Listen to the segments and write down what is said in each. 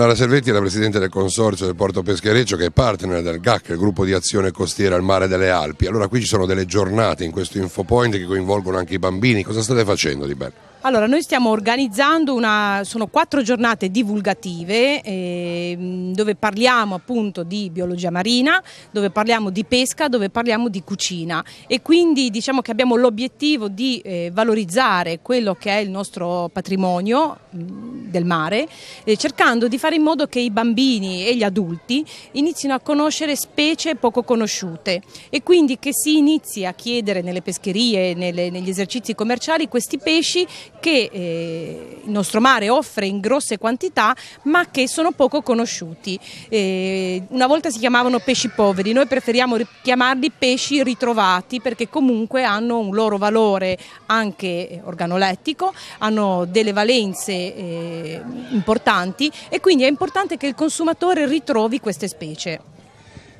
Lara Servetti è la presidente del consorzio del Porto Peschereccio che è partner del GAC, il gruppo di azione costiera al mare delle Alpi. Allora qui ci sono delle giornate in questo infopoint che coinvolgono anche i bambini. Cosa state facendo di bello? Allora, noi stiamo organizzando una, sono quattro giornate divulgative eh, dove parliamo appunto di biologia marina, dove parliamo di pesca, dove parliamo di cucina e quindi diciamo che abbiamo l'obiettivo di eh, valorizzare quello che è il nostro patrimonio mm, del mare, eh, cercando di fare in modo che i bambini e gli adulti inizino a conoscere specie poco conosciute e quindi che si inizi a chiedere nelle pescherie, nelle, negli esercizi commerciali questi pesci che eh, il nostro mare offre in grosse quantità ma che sono poco conosciuti. Eh, una volta si chiamavano pesci poveri, noi preferiamo chiamarli pesci ritrovati perché comunque hanno un loro valore anche organolettico, hanno delle valenze eh, importanti e quindi è importante che il consumatore ritrovi queste specie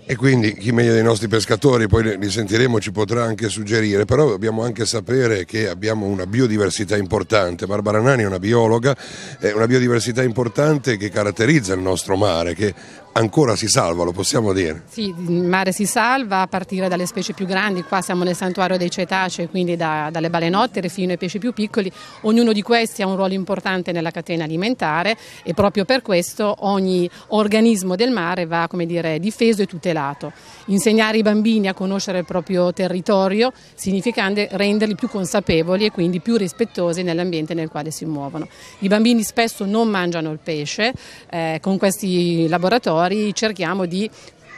e quindi chi meglio dei nostri pescatori, poi li sentiremo, ci potrà anche suggerire, però dobbiamo anche sapere che abbiamo una biodiversità importante, Barbara Nani è una biologa, è una biodiversità importante che caratterizza il nostro mare, che ancora si salva, lo possiamo dire? Sì, il mare si salva a partire dalle specie più grandi, qua siamo nel santuario dei cetacei, quindi da, dalle balenottere fino ai pesci più piccoli, ognuno di questi ha un ruolo importante nella catena alimentare e proprio per questo ogni organismo del mare va dire, difeso e tutelato. Insegnare i bambini a conoscere il proprio territorio significa renderli più consapevoli e quindi più rispettosi nell'ambiente nel quale si muovono. I bambini spesso non mangiano il pesce, eh, con questi laboratori laboratori cerchiamo di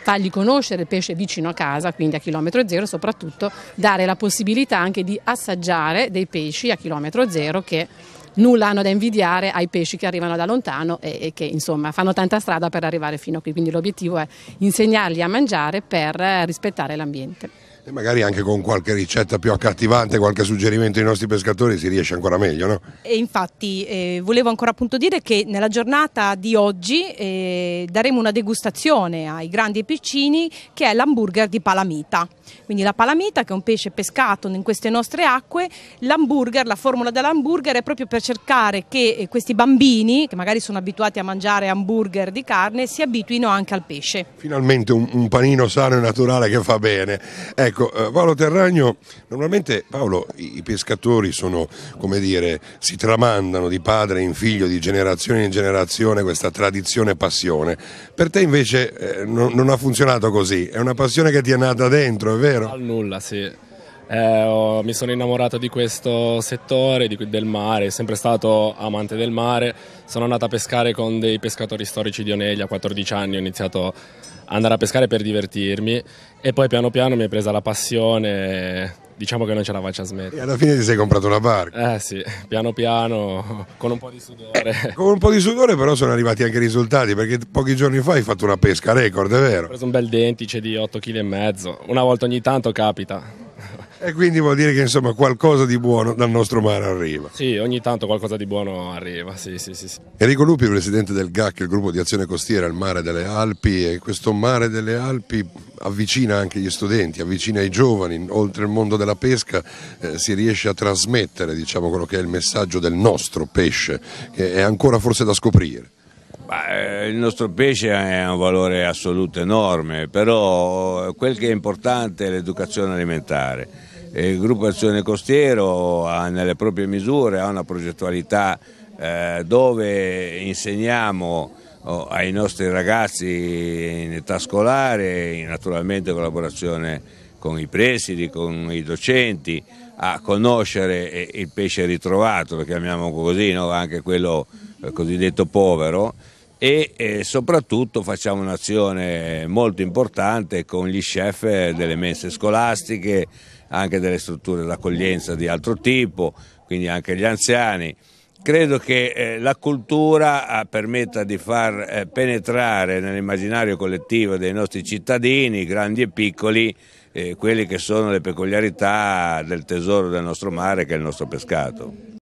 fargli conoscere il pesce vicino a casa, quindi a chilometro zero, soprattutto dare la possibilità anche di assaggiare dei pesci a chilometro zero che nulla hanno da invidiare ai pesci che arrivano da lontano e, e che insomma fanno tanta strada per arrivare fino a qui, quindi l'obiettivo è insegnargli a mangiare per eh, rispettare l'ambiente. E magari anche con qualche ricetta più accattivante, qualche suggerimento ai nostri pescatori si riesce ancora meglio, no? E infatti eh, volevo ancora appunto dire che nella giornata di oggi eh, daremo una degustazione ai grandi e piccini che è l'hamburger di palamita. Quindi la palamita che è un pesce pescato in queste nostre acque, l'hamburger, la formula dell'hamburger è proprio per cercare che eh, questi bambini, che magari sono abituati a mangiare hamburger di carne, si abituino anche al pesce. Finalmente un, un panino sano e naturale che fa bene. Ecco. Ecco, eh, Paolo Terragno, normalmente Paolo, i pescatori sono, come dire, si tramandano di padre in figlio, di generazione in generazione questa tradizione e passione. Per te invece eh, non, non, ha funzionato così, è una passione che ti è nata dentro, è vero? Al nulla, sì eh, oh, mi sono innamorato di questo settore, di, del mare, sempre stato amante del mare. Sono andato a pescare con dei pescatori storici di Oneglia, a 14 anni ho iniziato ad andare a pescare per divertirmi e poi piano piano mi è presa la passione diciamo che non ce la faccio a smettere. E alla fine ti sei comprato una barca. Eh sì, piano piano, con un po' di sudore. Eh, con un po' di sudore però sono arrivati anche i risultati, perché pochi giorni fa hai fatto una pesca record, è vero? Ho preso un bel dentice di 8,5 kg, una volta ogni tanto capita. E quindi vuol dire che insomma qualcosa di buono dal nostro mare arriva. Sì, ogni tanto qualcosa di buono arriva, sì, sì, sì. Enrico Lupi, presidente del GAC, il gruppo di azione costiera, il mare delle Alpi e questo mare delle Alpi avvicina anche gli studenti, avvicina i giovani, oltre al mondo della pesca eh, si riesce a trasmettere diciamo, quello che è il messaggio del nostro pesce, che è ancora forse da scoprire. il nostro pesce ha un valore assoluto enorme, però quel che è importante è l'educazione alimentare eh, il gruppo Azione Costiero ha nelle proprie misure ha una progettualità eh, dove insegniamo oh, ai nostri ragazzi in età scolare, naturalmente in collaborazione con i presidi, con i docenti, a conoscere il pesce ritrovato, lo chiamiamo così, no? anche quello eh, cosiddetto povero, e, soprattutto facciamo un'azione molto importante con gli chef delle messe scolastiche anche delle strutture d'accoglienza di altro tipo, quindi anche gli anziani. Credo che eh, la cultura eh, permetta di far eh, penetrare nell'immaginario collettivo dei nostri cittadini, grandi e piccoli, eh, quelle che sono le peculiarità del tesoro del nostro mare che è il nostro pescato.